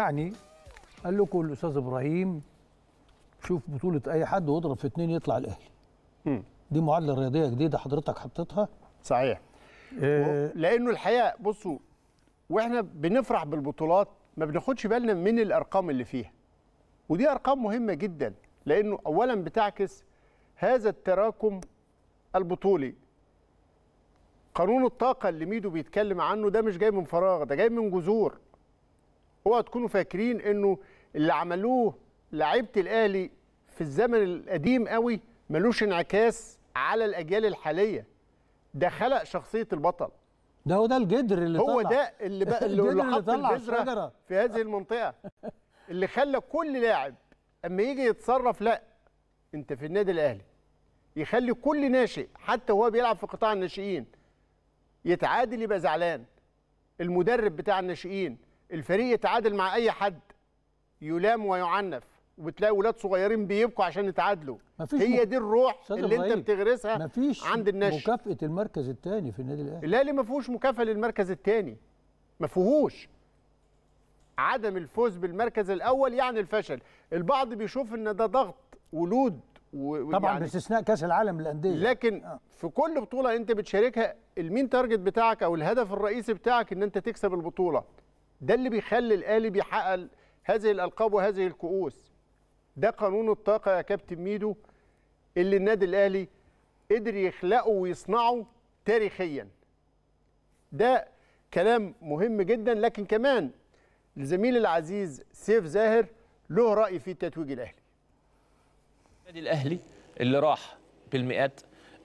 يعني قال لكم الاستاذ ابراهيم شوف بطوله اي حد واضرب في اثنين يطلع الاهلي دي معادله رياضيه جديده حضرتك حطيتها صحيح إيه لانه الحقيقه بصوا واحنا بنفرح بالبطولات ما بناخدش بالنا من الارقام اللي فيها ودي ارقام مهمه جدا لانه اولا بتعكس هذا التراكم البطولي قانون الطاقه اللي ميدو بيتكلم عنه ده مش جاي من فراغ ده جاي من جذور اوعوا تكونوا فاكرين انه اللي عملوه لعيبه الاهلي في الزمن القديم قوي ملوش انعكاس على الاجيال الحاليه ده خلق شخصيه البطل ده هو ده الجدر اللي هو طلع هو ده اللي بقى اللي, اللي حط البذره في هذه المنطقه اللي خلى كل لاعب اما يجي يتصرف لا انت في النادي الاهلي يخلي كل ناشئ حتى وهو بيلعب في قطاع الناشئين يتعادل يبقى زعلان المدرب بتاع الناشئين الفريق يتعادل مع اي حد يلام ويعنف وبتلاقي ولاد صغيرين بيبكوا عشان يتعادلوا هي دي الروح اللي انت بتغرسها مفيش عند النشء مكافاه المركز الثاني في النادي الاهلي الاهلي ما فيهوش مكافاه للمركز الثاني ما فيهوش عدم الفوز بالمركز الاول يعني الفشل البعض بيشوف ان ده ضغط ولود و... طبعا يعني باستثناء كاس العالم للانديه لكن آه. في كل بطوله انت بتشاركها المين تارجت بتاعك او الهدف الرئيسي بتاعك ان انت تكسب البطوله ده اللي بيخلي الاهلي بيحقق هذه الألقاب وهذه الكؤوس ده قانون الطاقة يا كابتن ميدو اللي النادي الأهلي قدر يخلقه ويصنعه تاريخيا ده كلام مهم جدا لكن كمان الزميل العزيز سيف زاهر له رأي في تتويج الأهلي النادي الأهلي اللي راح بالمئات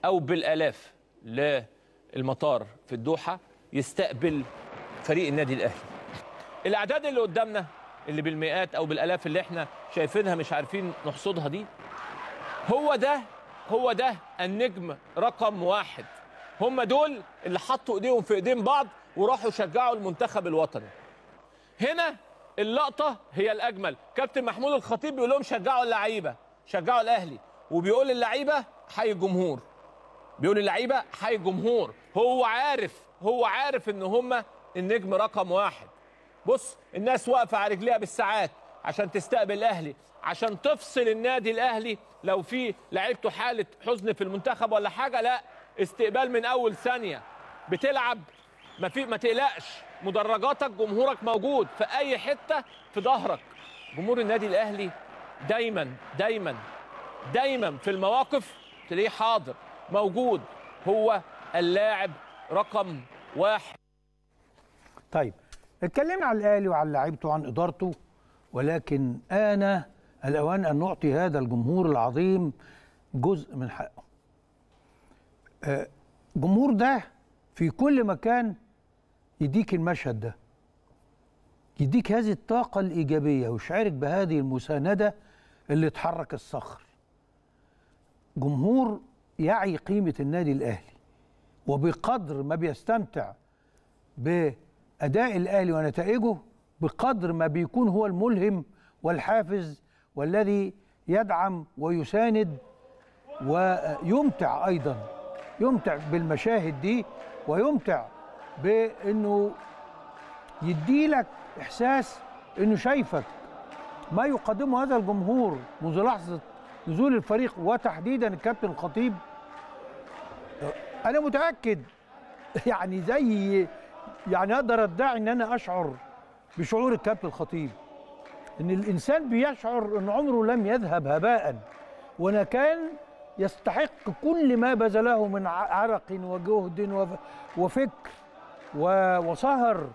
أو بالآلاف للمطار في الدوحة يستقبل فريق النادي الأهلي الاعداد اللي قدامنا اللي بالمئات او بالالاف اللي احنا شايفينها مش عارفين نحصدها دي هو ده هو ده النجم رقم واحد هم دول اللي حطوا ايديهم في ايدين بعض وراحوا شجعوا المنتخب الوطني هنا اللقطه هي الاجمل كابتن محمود الخطيب بيقول لهم شجعوا اللعيبه شجعوا الاهلي وبيقول للعيبه حي الجمهور بيقول للعيبه حي الجمهور هو عارف هو عارف ان هم النجم رقم واحد بص الناس واقفه على رجليها بالساعات عشان تستقبل الاهلي عشان تفصل النادي الاهلي لو في لعيبته حاله حزن في المنتخب ولا حاجه لا استقبال من اول ثانيه بتلعب ما في ما تقلقش مدرجاتك جمهورك موجود في اي حته في ظهرك جمهور النادي الاهلي دايما دايما دايما في المواقف تلاقيه حاضر موجود هو اللاعب رقم واحد طيب اتكلمنا على الاهلي وعلى لعيبته وعن ادارته ولكن آن الأوان أن نعطي هذا الجمهور العظيم جزء من حقه آه، جمهور ده في كل مكان يديك المشهد ده يديك هذه الطاقة الإيجابية ويشعرك بهذه المساندة اللي تحرك الصخر جمهور يعي قيمة النادي الأهلي وبقدر ما بيستمتع بالنادي اداء الاهلي ونتائجه بقدر ما بيكون هو الملهم والحافز والذي يدعم ويساند ويمتع ايضا يمتع بالمشاهد دي ويمتع بانه يديلك احساس انه شايفك ما يقدمه هذا الجمهور منذ لحظه نزول الفريق وتحديدا الكابتن الخطيب انا متاكد يعني زي يعني اقدر ادعي ان انا اشعر بشعور الكابتن الخطيب ان الانسان بيشعر ان عمره لم يذهب هباء وانا كان يستحق كل ما بذله من عرق وجهد وفكر وسهر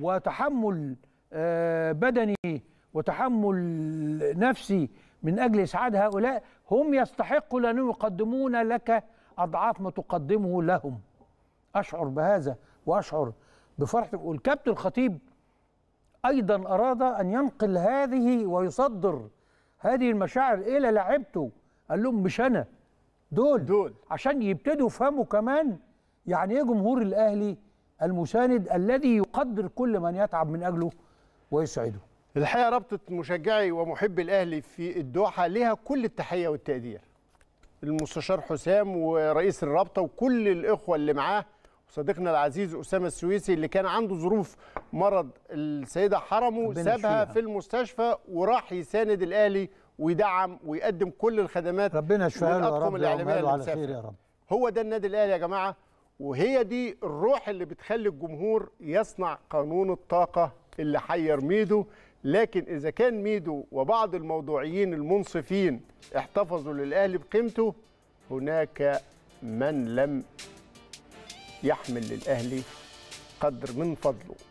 وتحمل آه، بدني وتحمل نفسي من اجل اسعاد هؤلاء هم يستحقوا لانهم يقدمون لك اضعاف ما تقدمه لهم اشعر بهذا واشعر بفرحته والكابتن الخطيب ايضا اراد ان ينقل هذه ويصدر هذه المشاعر الى لعيبته قال لهم مش انا دول دول عشان يبتدوا يفهموا كمان يعني ايه جمهور الاهلي المساند الذي يقدر كل من يتعب من اجله ويسعده الحقيقه رابطه مشجعي ومحبي الاهلي في الدوحه لها كل التحيه والتقدير المستشار حسام ورئيس الرابطه وكل الاخوه اللي معاه صديقنا العزيز اسامه السويسي اللي كان عنده ظروف مرض السيده حرمه سابها في المستشفى وراح يساند الاهلي ويدعم ويقدم كل الخدمات ربنا يشفيها له يا رب على خير يا رب هو ده النادي الاهلي يا جماعه وهي دي الروح اللي بتخلي الجمهور يصنع قانون الطاقه اللي حير ميدو لكن اذا كان ميدو وبعض الموضوعيين المنصفين احتفظوا للاهلي بقيمته هناك من لم يحمل للأهلي قدر من فضله